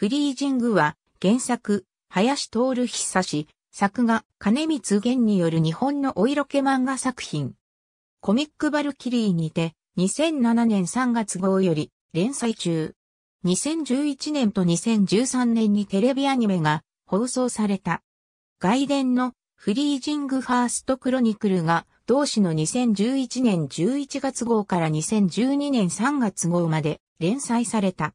フリージングは、原作、林徹久志、作画、金光源による日本のお色気漫画作品。コミックバルキリーにて、2007年3月号より、連載中。2011年と2013年にテレビアニメが放送された。外伝のフリージングファーストクロニクルが同誌の2011年11月号から2012年3月号まで連載された。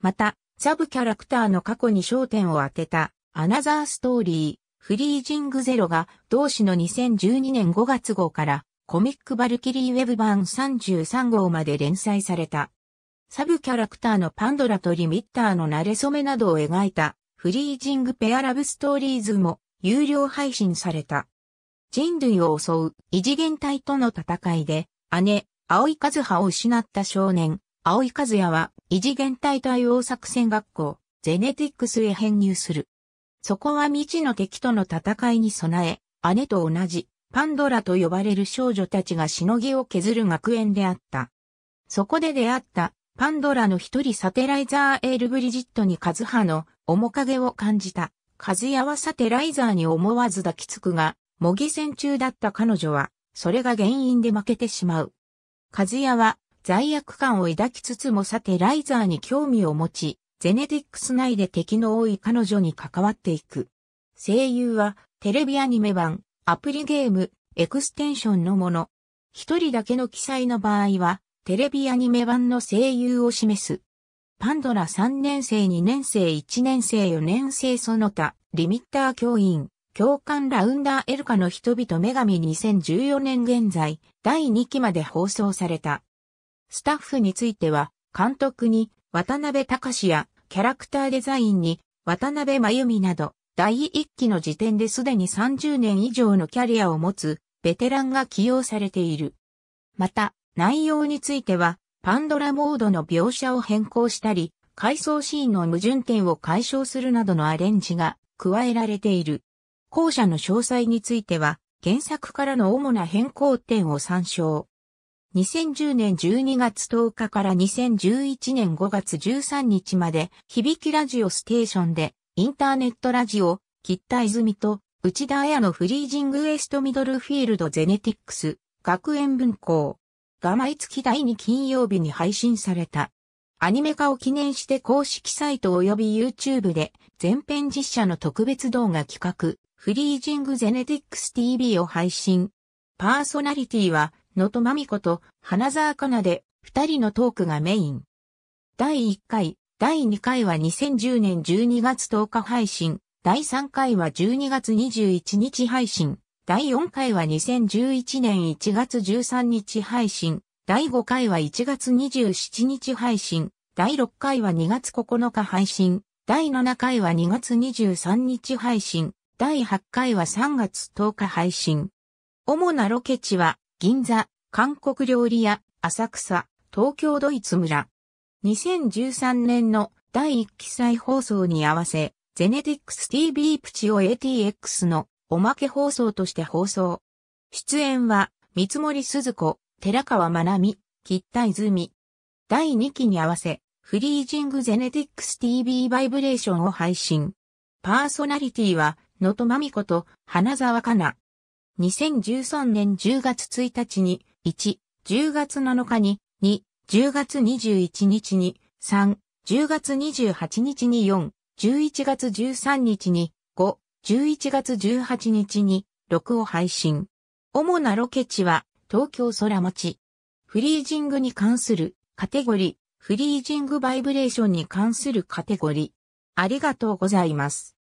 また、サブキャラクターの過去に焦点を当てたアナザーストーリー、フリージングゼロが同誌の2012年5月号からコミックバルキリーウェブ版33号まで連載された。サブキャラクターのパンドラとリミッターの慣れ染めなどを描いたフリージングペアラブストーリーズも有料配信された。人類を襲う異次元体との戦いで姉、青井和葉を失った少年、青井和也は異次元体対応作戦学校、ゼネティックスへ編入する。そこは未知の敵との戦いに備え、姉と同じ、パンドラと呼ばれる少女たちがしのぎを削る学園であった。そこで出会った、パンドラの一人サテライザーエールブリジットにカズハの面影を感じた。カズヤはサテライザーに思わず抱きつくが、模擬戦中だった彼女は、それが原因で負けてしまう。カズヤは罪悪感を抱きつつもさてライザーに興味を持ち、ゼネティックス内で敵の多い彼女に関わっていく。声優は、テレビアニメ版、アプリゲーム、エクステンションのもの。一人だけの記載の場合は、テレビアニメ版の声優を示す。パンドラ3年生2年生1年生4年生その他、リミッター教員、教官ラウンダーエルカの人々女神2014年現在、第2期まで放送された。スタッフについては、監督に渡辺隆やキャラクターデザインに渡辺真由美など、第一期の時点ですでに30年以上のキャリアを持つベテランが起用されている。また、内容については、パンドラモードの描写を変更したり、回想シーンの矛盾点を解消するなどのアレンジが加えられている。後者の詳細については、原作からの主な変更点を参照。2010年12月10日から2011年5月13日まで、響きラジオステーションで、インターネットラジオ、吉田泉と、内田彩のフリージングウエストミドルフィールドゼネティックス、学園文庫。が毎月第2金曜日に配信された。アニメ化を記念して公式サイト及び YouTube で、全編実写の特別動画企画、フリージングゼネティックス TV を配信。パーソナリティは、野戸真美子と花沢香菜で二人のトークがメイン。第1回、第2回は2010年12月10日配信、第3回は12月21日配信、第4回は2011年1月13日配信、第5回は1月27日配信、第6回は2月9日配信、第7回は2月23日配信、第8回は3月10日配信。主なロケ地は、銀座、韓国料理屋、浅草、東京ドイツ村。2013年の第1期再放送に合わせ、ゼネティックス TV プチを ATX のおまけ放送として放送。出演は、三森鈴子、寺川学美、吉田泉。第2期に合わせ、フリージングゼネティックス TV バイブレーションを配信。パーソナリティは、野戸まみこと、花沢香菜。2013年10月1日に、1、10月7日に、2、10月21日に、3、10月28日に4、11月13日に、5、11月18日に、6を配信。主なロケ地は、東京空ち。フリージングに関するカテゴリー、フリージングバイブレーションに関するカテゴリー。ありがとうございます。